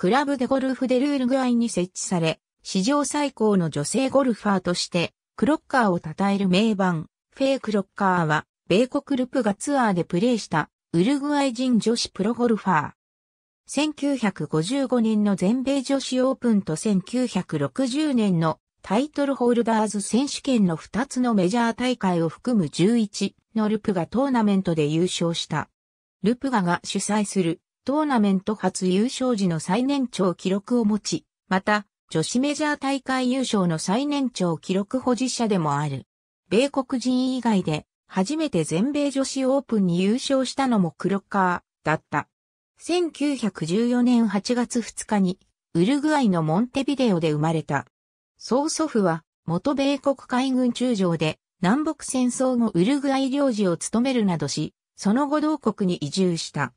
クラブでゴルフでルール具合に設置され、史上最高の女性ゴルファーとして、クロッカーを称える名盤、フェイクロッカーは、米国ルプがツアーでプレーした、ウルグアイ人女子プロゴルファー。1955年の全米女子オープンと1960年のタイトルホルダーズ選手権の2つのメジャー大会を含む11のルプがトーナメントで優勝した。ルプガが主催するトーナメント初優勝時の最年長記録を持ち、また、女子メジャー大会優勝の最年長記録保持者でもある。米国人以外で、初めて全米女子オープンに優勝したのもクロッカーだった。1914年8月2日に、ウルグアイのモンテビデオで生まれた。曽祖父は、元米国海軍中将で、南北戦争後ウルグアイ領事を務めるなどし、その後同国に移住した。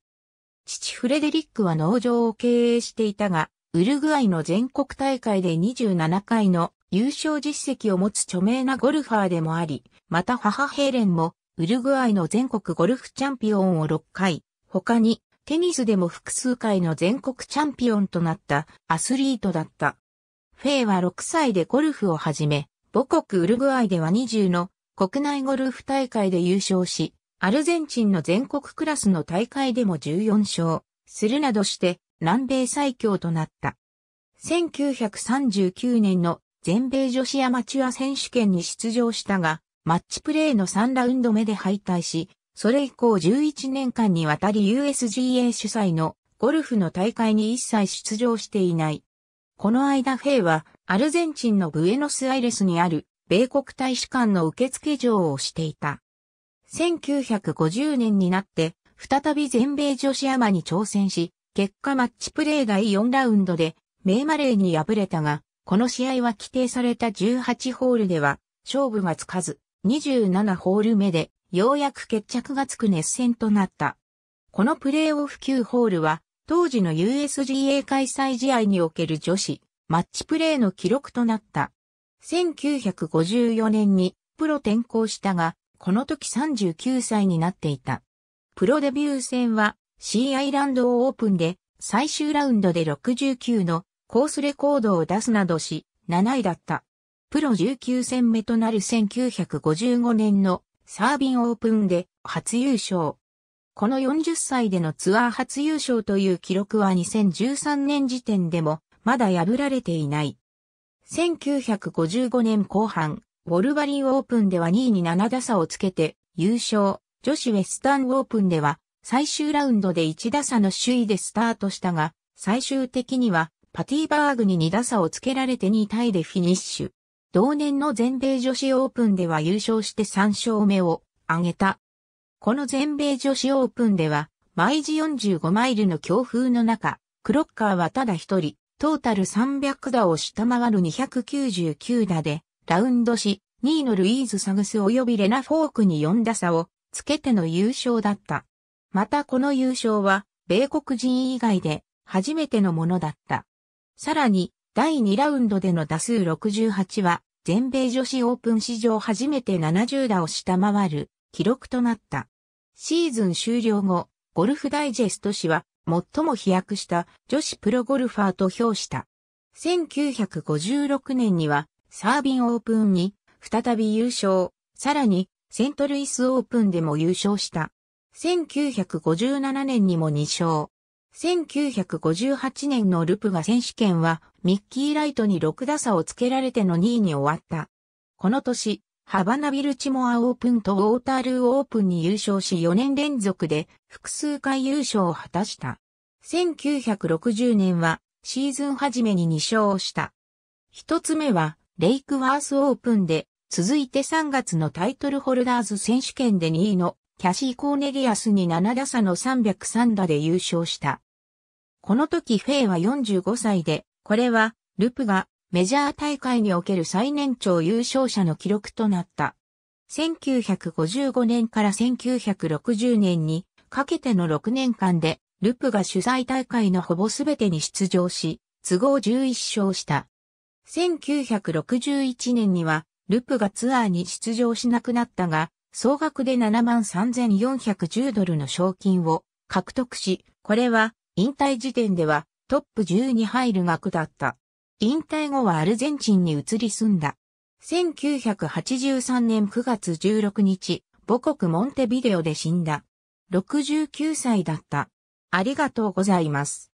父フレデリックは農場を経営していたが、ウルグアイの全国大会で27回の優勝実績を持つ著名なゴルファーでもあり、また母ヘイレンもウルグアイの全国ゴルフチャンピオンを6回、他にテニスでも複数回の全国チャンピオンとなったアスリートだった。フェイは6歳でゴルフを始め、母国ウルグアイでは20の国内ゴルフ大会で優勝し、アルゼンチンの全国クラスの大会でも14勝するなどして南米最強となった。1939年の全米女子アマチュア選手権に出場したが、マッチプレーの3ラウンド目で敗退し、それ以降11年間にわたり USGA 主催のゴルフの大会に一切出場していない。この間フェイはアルゼンチンのブエノスアイレスにある米国大使館の受付場をしていた。1950年になって、再び全米女子アマに挑戦し、結果マッチプレー第4ラウンドで、名マレーに敗れたが、この試合は規定された18ホールでは、勝負がつかず、27ホール目で、ようやく決着がつく熱戦となった。このプレーオフ9ホールは、当時の USGA 開催試合における女子、マッチプレーの記録となった。1954年にプロ転向したが、この時39歳になっていた。プロデビュー戦は、シーアイランドオープンで、最終ラウンドで69のコースレコードを出すなどし、7位だった。プロ19戦目となる1955年のサービンオープンで初優勝。この40歳でのツアー初優勝という記録は2013年時点でもまだ破られていない。1955年後半、ウォルバリーオープンでは2位に7打差をつけて優勝。女子ウェスタンオープンでは最終ラウンドで1打差の首位でスタートしたが、最終的にはパティバーグに2打差をつけられて2位でフィニッシュ。同年の全米女子オープンでは優勝して3勝目を挙げた。この全米女子オープンでは、毎時45マイルの強風の中、クロッカーはただ一人、トータル300打を下回る299打で、ラウンドし、2位のルイーズ・サグス及びレナ・フォークに4打差をつけての優勝だった。またこの優勝は、米国人以外で初めてのものだった。さらに、第2ラウンドでの打数68は、全米女子オープン史上初めて70打を下回る記録となった。シーズン終了後、ゴルフダイジェスト氏は最も飛躍した女子プロゴルファーと評した。1956年にはサービンオープンに再び優勝、さらにセントルイスオープンでも優勝した。1957年にも2勝。1958年のルプが選手権はミッキー・ライトに6打差をつけられての2位に終わった。この年、ハバナビルチモアオープンとウォータールーオープンに優勝し4年連続で複数回優勝を果たした。1960年はシーズン初めに2勝をした。一つ目はレイクワースオープンで、続いて3月のタイトルホルダーズ選手権で2位のキャシー・コーネリアスに7打差の303打で優勝した。この時フェイは45歳で、これはルプがメジャー大会における最年長優勝者の記録となった。1955年から1960年にかけての6年間で、ルプが主催大会のほぼ全てに出場し、都合11勝した。1961年には、ルプがツアーに出場しなくなったが、総額で73,410ドルの賞金を獲得し、これは引退時点ではトップ10に入る額だった。引退後はアルゼンチンに移り住んだ。1983年9月16日、母国モンテビデオで死んだ。69歳だった。ありがとうございます。